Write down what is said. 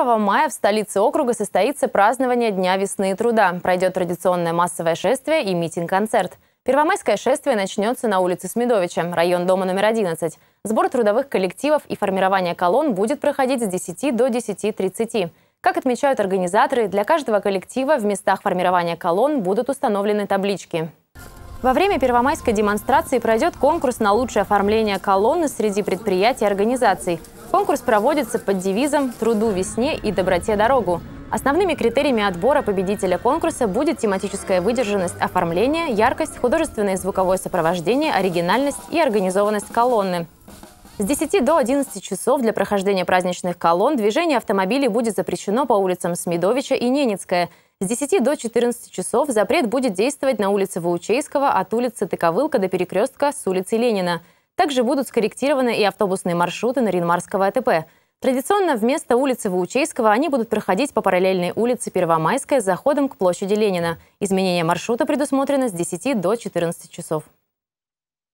1 мая в столице округа состоится празднование Дня весны и труда. Пройдет традиционное массовое шествие и митинг-концерт. Первомайское шествие начнется на улице Смедовича, район дома номер 11. Сбор трудовых коллективов и формирование колонн будет проходить с 10 до 10.30. Как отмечают организаторы, для каждого коллектива в местах формирования колонн будут установлены таблички. Во время первомайской демонстрации пройдет конкурс на лучшее оформление колонны среди предприятий и организаций. Конкурс проводится под девизом «Труду весне и доброте дорогу». Основными критериями отбора победителя конкурса будет тематическая выдержанность оформления, яркость, художественное и звуковое сопровождение, оригинальность и организованность колонны. С 10 до 11 часов для прохождения праздничных колонн движение автомобилей будет запрещено по улицам Смедовича и Ненецкая – с 10 до 14 часов запрет будет действовать на улице Ваучейского от улицы Тыковылка до перекрестка с улицы Ленина. Также будут скорректированы и автобусные маршруты на Ринмарского АТП. Традиционно вместо улицы Ваучейского они будут проходить по параллельной улице Первомайская с заходом к площади Ленина. Изменение маршрута предусмотрено с 10 до 14 часов.